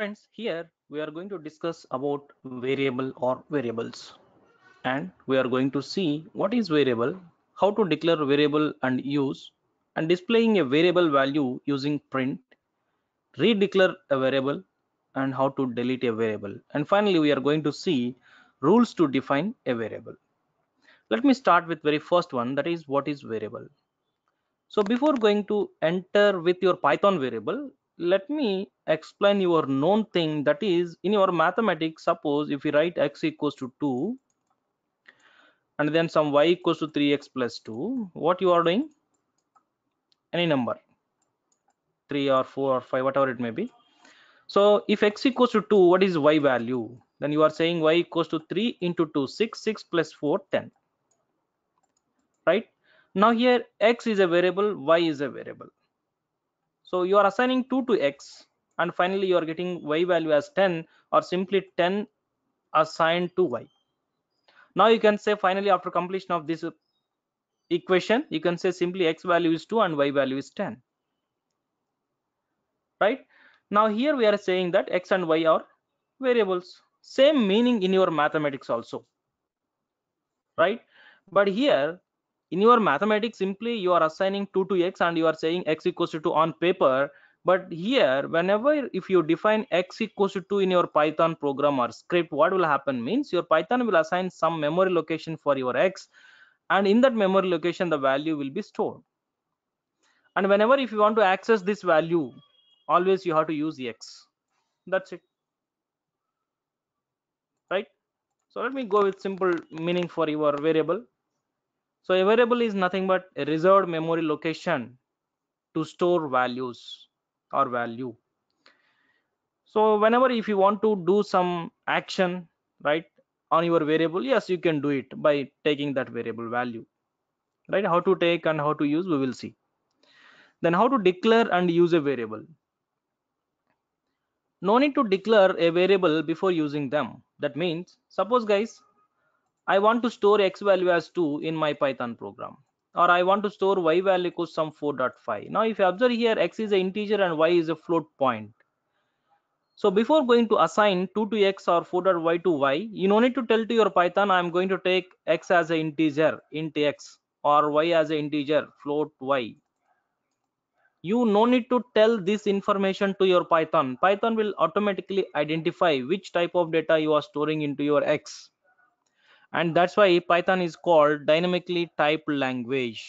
Friends, here we are going to discuss about variable or variables. And we are going to see what is variable, how to declare variable and use, and displaying a variable value using print, redeclare a variable, and how to delete a variable. And finally, we are going to see rules to define a variable. Let me start with very first one, that is what is variable. So before going to enter with your Python variable, let me explain your known thing that is in your mathematics suppose if you write x equals to 2 and then some y equals to 3x plus 2 what you are doing any number 3 or 4 or 5 whatever it may be so if x equals to 2 what is y value then you are saying y equals to 3 into 2 6 6 plus 4 10 right now here x is a variable y is a variable so you are assigning 2 to x and finally you are getting y value as 10 or simply 10 assigned to y now you can say finally after completion of this equation you can say simply x value is 2 and y value is 10 right now here we are saying that x and y are variables same meaning in your mathematics also right but here in your mathematics simply you are assigning 2 to x and you are saying x equals to on paper but here whenever if you define x equals to 2 in your python program or script what will happen means your python will assign some memory location for your x and in that memory location the value will be stored and whenever if you want to access this value always you have to use x that's it right so let me go with simple meaning for your variable so a variable is nothing but a reserved memory location to store values or value. So whenever if you want to do some action, right, on your variable, yes, you can do it by taking that variable value, right? How to take and how to use, we will see. Then how to declare and use a variable. No need to declare a variable before using them. That means, suppose guys, I want to store x value as 2 in my Python program or I want to store y value equals some 4.5. Now if you observe here x is an integer and y is a float point. So before going to assign 2 to x or 4.y to y, you no need to tell to your Python I am going to take x as an integer int x or y as an integer float y. You no need to tell this information to your Python. Python will automatically identify which type of data you are storing into your x and that's why python is called dynamically typed language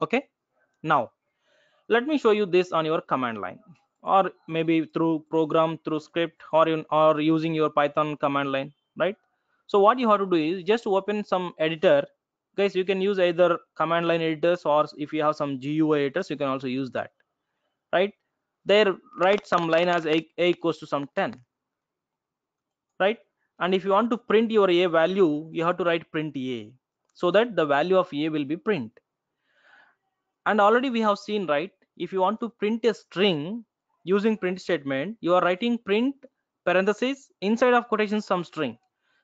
okay now let me show you this on your command line or maybe through program through script or in, or using your python command line right so what you have to do is just open some editor guys you can use either command line editors or if you have some gui editors you can also use that right there write some line as a, a equals to some 10 right and if you want to print your a value you have to write print a so that the value of a will be print and already we have seen right if you want to print a string using print statement you are writing print parenthesis inside of quotations some string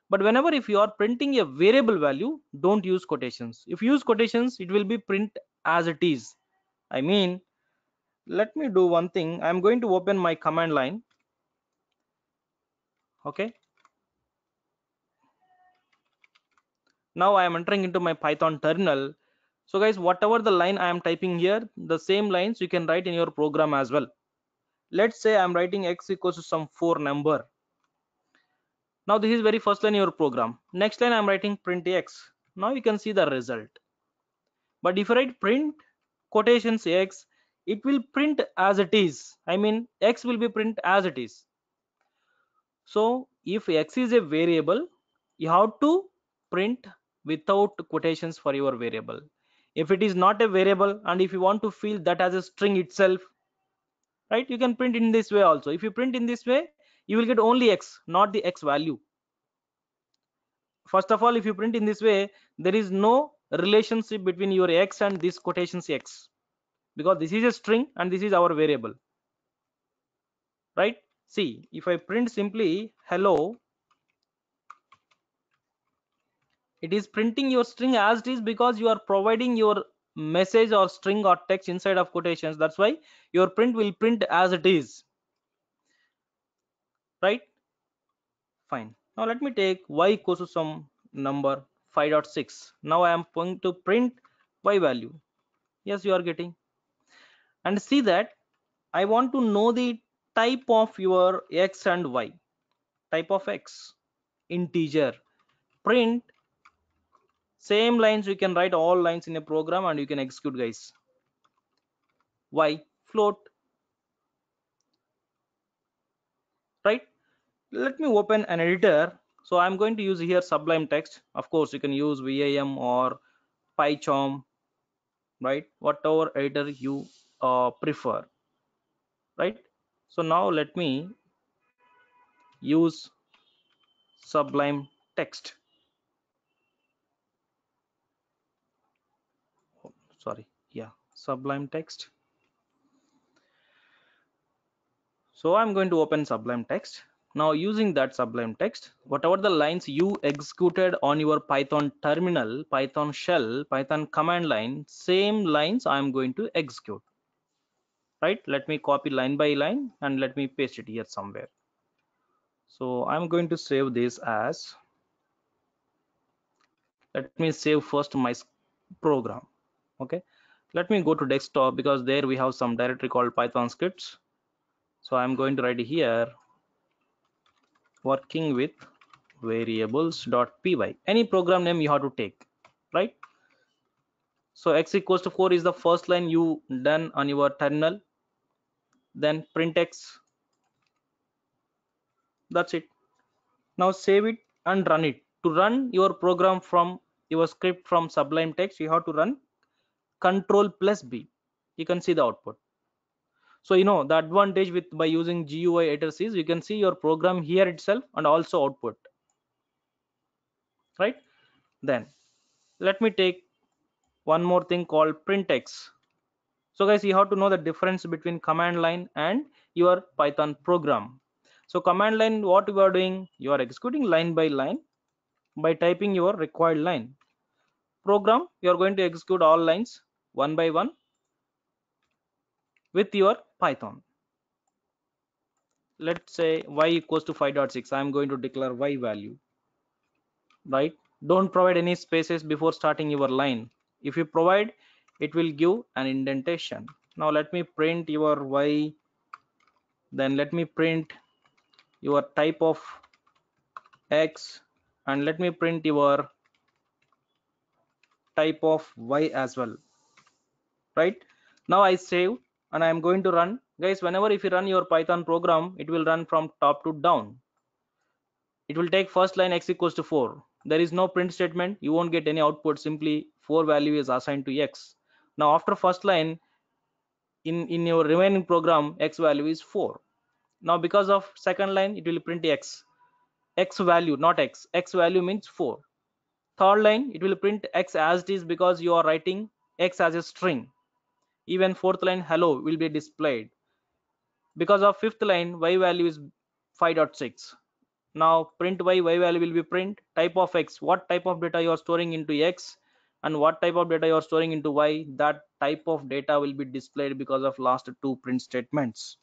but whenever if you are printing a variable value don't use quotations if you use quotations it will be print as it is i mean let me do one thing i'm going to open my command line okay now i am entering into my python terminal so guys whatever the line i am typing here the same lines you can write in your program as well let's say i'm writing x equals to some four number now this is very first line in your program next line i'm writing print x now you can see the result but if you write print quotations x it will print as it is i mean x will be print as it is so if x is a variable you have to print without quotations for your variable if it is not a variable and if you want to fill that as a string itself right you can print in this way also if you print in this way you will get only x not the x value first of all if you print in this way there is no relationship between your x and this quotations x because this is a string and this is our variable right see if i print simply hello it is printing your string as it is because you are providing your message or string or text inside of quotations that's why your print will print as it is right fine now let me take y equals to some number 5.6 now i am going to print y value yes you are getting and see that i want to know the type of your x and y type of x integer print same lines you can write all lines in a program and you can execute guys why float right let me open an editor so i'm going to use here sublime text of course you can use vam or pycharm right whatever editor you uh, prefer right so now let me use sublime text sorry yeah sublime text so i'm going to open sublime text now using that sublime text whatever the lines you executed on your python terminal python shell python command line same lines i'm going to execute right let me copy line by line and let me paste it here somewhere so i'm going to save this as let me save first my program okay let me go to desktop because there we have some directory called python scripts so i'm going to write here working with variables.py any program name you have to take right so x equals to 4 is the first line you done on your terminal then print x that's it now save it and run it to run your program from your script from sublime text you have to run control plus b you can see the output so you know the advantage with by using gui editors is you can see your program here itself and also output right then let me take one more thing called printx so guys you have to know the difference between command line and your python program so command line what you are doing you are executing line by line by typing your required line program you are going to execute all lines one by one with your python let's say y equals to 5.6 i'm going to declare y value right don't provide any spaces before starting your line if you provide it will give an indentation now let me print your y then let me print your type of x and let me print your type of y as well right now i save and i am going to run guys whenever if you run your python program it will run from top to down it will take first line x equals to 4 there is no print statement you won't get any output simply 4 value is assigned to x now after first line in in your remaining program x value is 4 now because of second line it will print x x value not x x value means 4 third line it will print x as it is because you are writing x as a string even fourth line hello will be displayed because of fifth line y value is 5.6 now print y y value will be print type of x what type of data you are storing into x and what type of data you are storing into y that type of data will be displayed because of last two print statements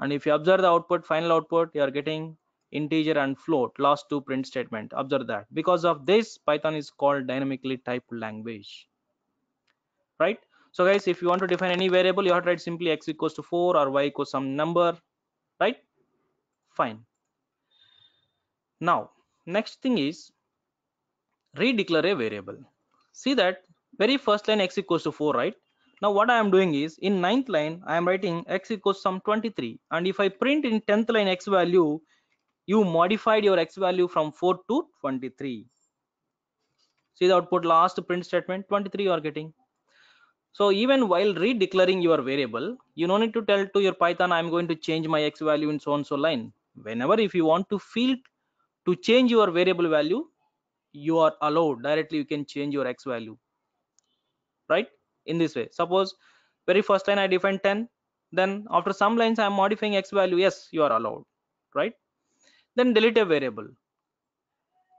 and if you observe the output final output you are getting integer and float last two print statement observe that because of this python is called dynamically typed language right so guys if you want to define any variable you have to write simply x equals to 4 or y equals some number right fine now next thing is redeclare a variable see that very first line x equals to 4 right now what i am doing is in ninth line i am writing x equals some 23 and if i print in 10th line x value you modified your x value from 4 to 23 see the output last print statement 23 you are getting so even while redeclaring your variable, you no need to tell to your Python, I'm going to change my X value in so and so line. Whenever if you want to field to change your variable value, you are allowed directly you can change your X value, right? In this way, suppose very first line I define 10, then after some lines I'm modifying X value. Yes, you are allowed, right? Then delete a variable.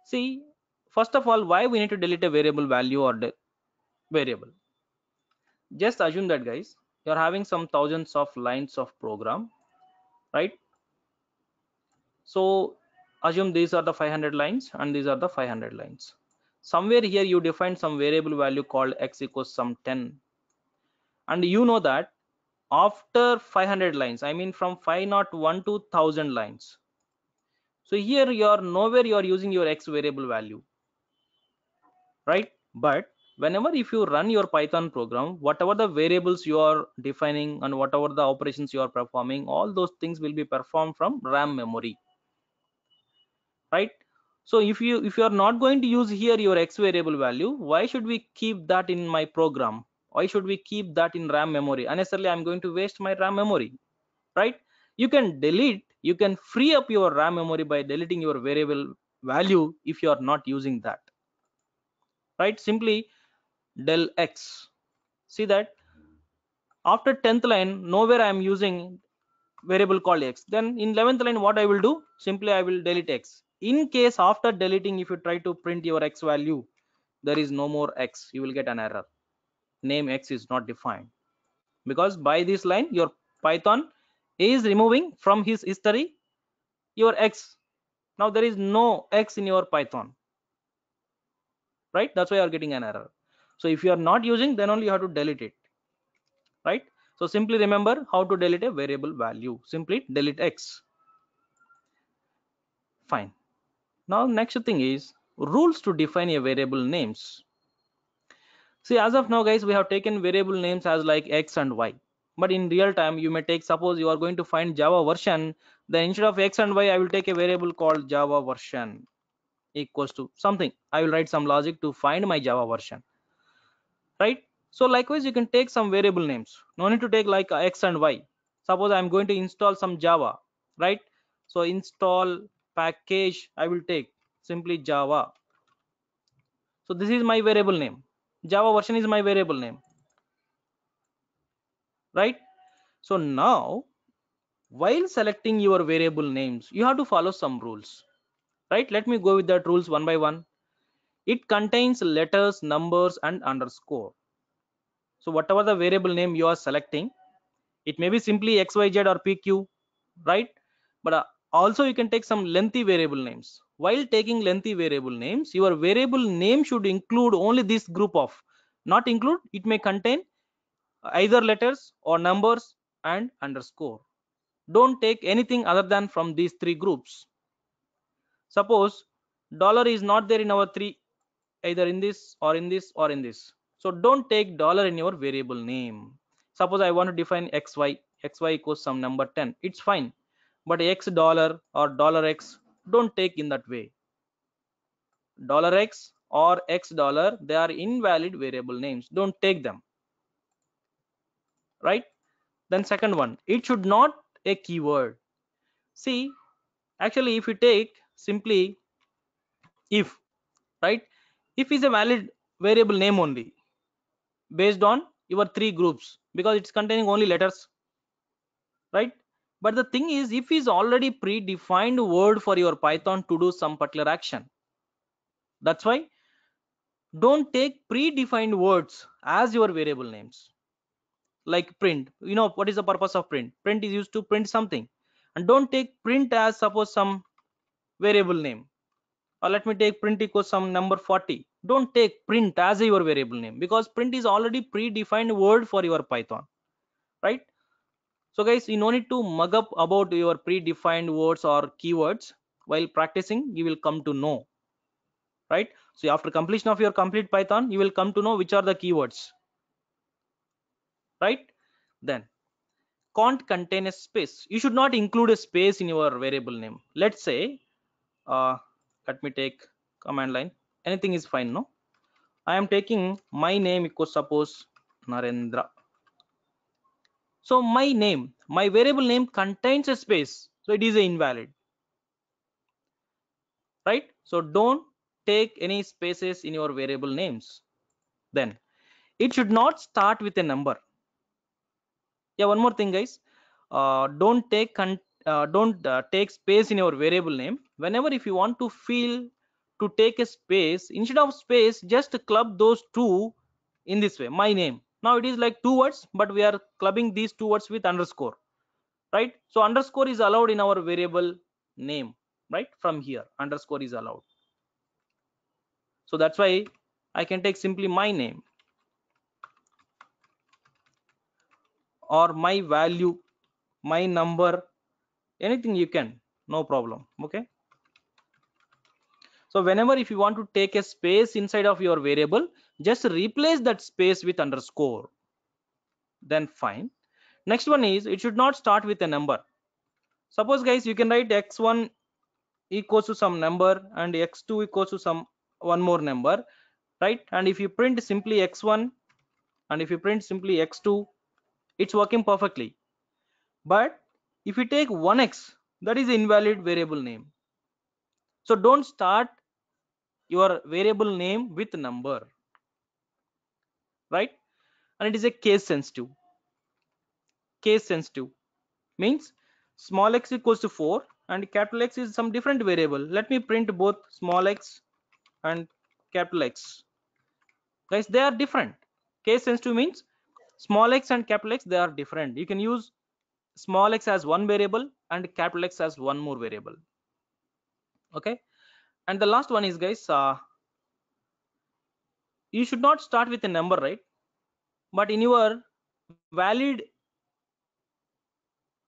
See, first of all, why we need to delete a variable value or variable? just assume that guys you're having some thousands of lines of program right so assume these are the 500 lines and these are the 500 lines somewhere here you define some variable value called x equals some 10 and you know that after 500 lines i mean from 501 to 1000 lines so here you are nowhere you are using your x variable value right but whenever if you run your python program whatever the variables you are defining and whatever the operations you are performing all those things will be performed from ram memory right so if you if you are not going to use here your x variable value why should we keep that in my program why should we keep that in ram memory unnecessarily i'm going to waste my ram memory right you can delete you can free up your ram memory by deleting your variable value if you are not using that right simply del x see that after 10th line nowhere i am using variable called x then in 11th line what i will do simply i will delete x in case after deleting if you try to print your x value there is no more x you will get an error name x is not defined because by this line your python is removing from his history your x now there is no x in your python right that's why you are getting an error so if you are not using then only you have to delete it right so simply remember how to delete a variable value simply delete x fine now next thing is rules to define a variable names see as of now guys we have taken variable names as like x and y but in real time you may take suppose you are going to find java version then instead of x and y i will take a variable called java version equals to something i will write some logic to find my java version right so likewise you can take some variable names no need to take like uh, x and y suppose i'm going to install some java right so install package i will take simply java so this is my variable name java version is my variable name right so now while selecting your variable names you have to follow some rules right let me go with that rules one by one it contains letters numbers and underscore so whatever the variable name you are selecting it may be simply xyz or pq right but uh, also you can take some lengthy variable names while taking lengthy variable names your variable name should include only this group of not include it may contain either letters or numbers and underscore don't take anything other than from these three groups suppose dollar is not there in our three either in this or in this or in this so don't take dollar in your variable name suppose i want to define xy xy equals some number 10 it's fine but x dollar or dollar x don't take in that way dollar x or x dollar they are invalid variable names don't take them right then second one it should not a keyword see actually if you take simply if right if is a valid variable name only based on your three groups because it's containing only letters right but the thing is if is already predefined word for your python to do some particular action that's why don't take predefined words as your variable names like print you know what is the purpose of print print is used to print something and don't take print as suppose some variable name or uh, let me take print equals some number 40 don't take print as your variable name because print is already predefined word for your python right so guys you no need to mug up about your predefined words or keywords while practicing you will come to know right so after completion of your complete python you will come to know which are the keywords right then can't contain a space you should not include a space in your variable name let's say uh, let me take command line anything is fine no i am taking my name equals suppose narendra so my name my variable name contains a space so it is invalid right so don't take any spaces in your variable names then it should not start with a number yeah one more thing guys uh, don't take uh, don't uh, take space in your variable name whenever if you want to fill to take a space instead of space just club those two in this way my name now it is like two words but we are clubbing these two words with underscore right so underscore is allowed in our variable name right from here underscore is allowed so that's why i can take simply my name or my value my number anything you can no problem okay so whenever if you want to take a space inside of your variable just replace that space with underscore then fine next one is it should not start with a number suppose guys you can write x1 equals to some number and x2 equals to some one more number right and if you print simply x1 and if you print simply x2 it's working perfectly but if you take 1x that is invalid variable name so don't start your variable name with number right and it is a case sensitive case sensitive means small x equals to 4 and capital x is some different variable let me print both small x and capital x guys they are different case sensitive means small x and capital x they are different you can use small x as one variable and capital X as one more variable. Okay. And the last one is guys, uh, you should not start with a number, right? But in your valid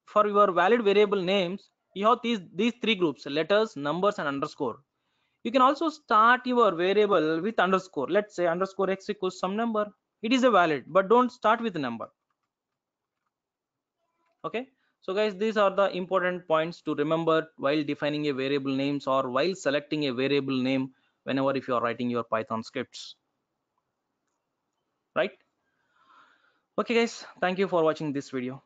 for your valid variable names you have these these three groups letters numbers and underscore you can also start your variable with underscore let's say underscore x equals some number it is a valid but don't start with a number okay so guys these are the important points to remember while defining a variable names or while selecting a variable name whenever if you are writing your python scripts right okay guys thank you for watching this video